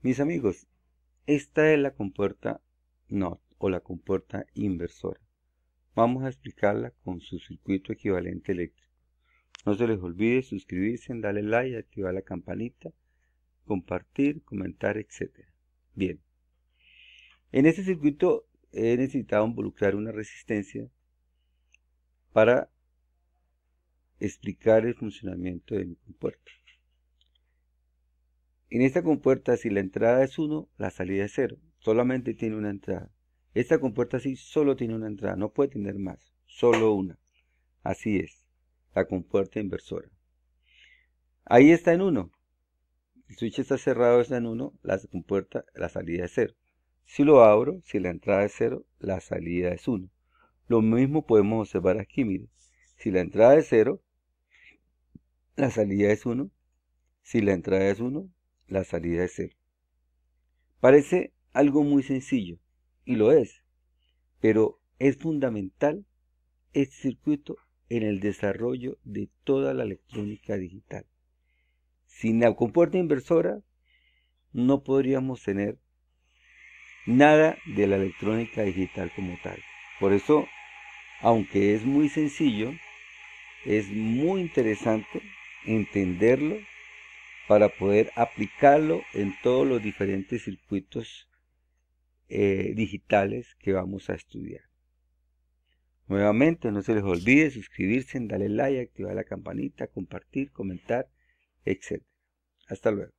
Mis amigos, esta es la compuerta NOT o la compuerta inversora. Vamos a explicarla con su circuito equivalente eléctrico. No se les olvide suscribirse, darle like, activar la campanita, compartir, comentar, etc. Bien. En este circuito he necesitado involucrar una resistencia para explicar el funcionamiento de mi compuerta. En esta compuerta, si la entrada es 1, la salida es 0. Solamente tiene una entrada. Esta compuerta sí solo tiene una entrada, no puede tener más, solo una. Así es, la compuerta inversora. Ahí está en 1. El switch está cerrado, está en 1, la compuerta, la salida es 0. Si lo abro, si la entrada es 0, la salida es 1. Lo mismo podemos observar aquí, mire. Si la entrada es 0, la salida es 1. Si la entrada es 1, la salida de cero. Parece algo muy sencillo, y lo es, pero es fundamental este circuito en el desarrollo de toda la electrónica digital. Sin la compuerta inversora no podríamos tener nada de la electrónica digital como tal. Por eso, aunque es muy sencillo, es muy interesante entenderlo para poder aplicarlo en todos los diferentes circuitos eh, digitales que vamos a estudiar. Nuevamente, no se les olvide suscribirse, darle like, activar la campanita, compartir, comentar, etc. Hasta luego.